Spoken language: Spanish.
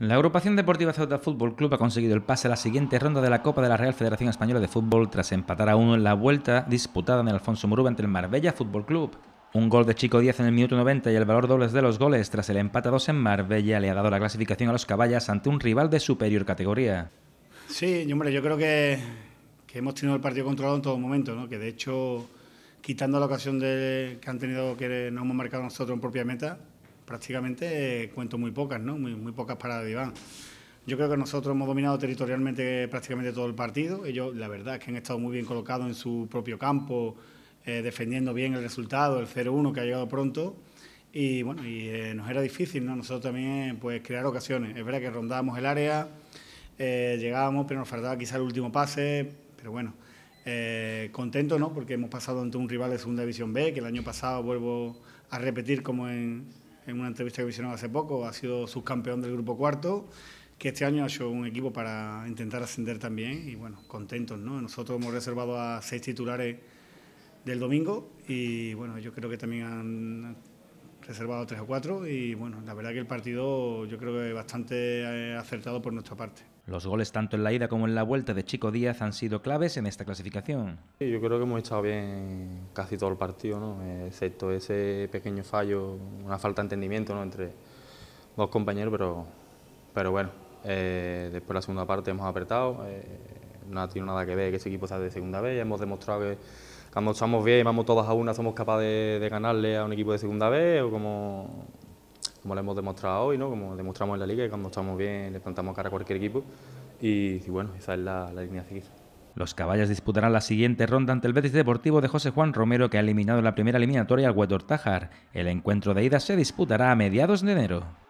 La agrupación deportiva Ceuta Fútbol Club ha conseguido el pase a la siguiente ronda de la Copa de la Real Federación Española de Fútbol tras empatar a uno en la vuelta disputada en Alfonso Murúa ante el Marbella Fútbol Club. Un gol de Chico 10 en el minuto 90 y el valor dobles de los goles tras el empate a dos en Marbella le ha dado la clasificación a los caballas ante un rival de superior categoría. Sí, hombre, yo creo que, hemos tenido el partido controlado en todo momento, ¿no? que de hecho, quitando la ocasión que han tenido que no hemos marcado nosotros en propia meta, prácticamente eh, cuento muy pocas, ¿no? Muy, pocas paradas de Yo creo que nosotros hemos dominado territorialmente prácticamente todo el partido. Ellos, la verdad, es que han estado muy bien colocados en su propio campo, eh, defendiendo bien el resultado, el 0-1 que ha llegado pronto. Y bueno, eh, nos era difícil, ¿no? Nosotros también, pues, crear ocasiones. Es verdad que rondábamos el área, llegábamos, pero nos faltaba quizá el último pase. Pero bueno, contento, ¿no? Porque hemos pasado ante un rival de Segunda División B, que el año pasado vuelvo a repetir como en, en una entrevista que hicieron hace poco, ha sido subcampeón del grupo cuarto, que este año ha hecho un equipo para intentar ascender también y bueno, contentos, ¿no? Nosotros hemos reservado a seis titulares del domingo y bueno, yo creo que también han reservado tres o cuatro y bueno, la verdad que el partido yo creo que bastante eh, acertado por nuestra parte. Los goles tanto en la ida como en la vuelta de Chico Díaz han sido claves en esta clasificación. yo creo que hemos estado bien casi todo el partido, ¿no? Eh, excepto ese pequeño fallo, una falta de entendimiento ¿no? entre dos compañeros, pero, pero bueno, eh, después la segunda parte hemos apretado, no ha tenido nada que ver que ese equipo sea de segunda vez, hemos demostrado que cuando estamos bien, y vamos todas a una, somos capaces de, ganarle a un equipo de segunda vez o como, como lo hemos demostrado hoy, ¿no? como demostramos en la liga, que cuando estamos bien le plantamos cara a cualquier equipo y, bueno, esa es la, línea a seguir. Los caballos disputarán la siguiente ronda ante el Betis Deportivo de José Juan Romero, que ha eliminado la primera eliminatoria al Huetor Tajar. El encuentro de ida se disputará a mediados de enero.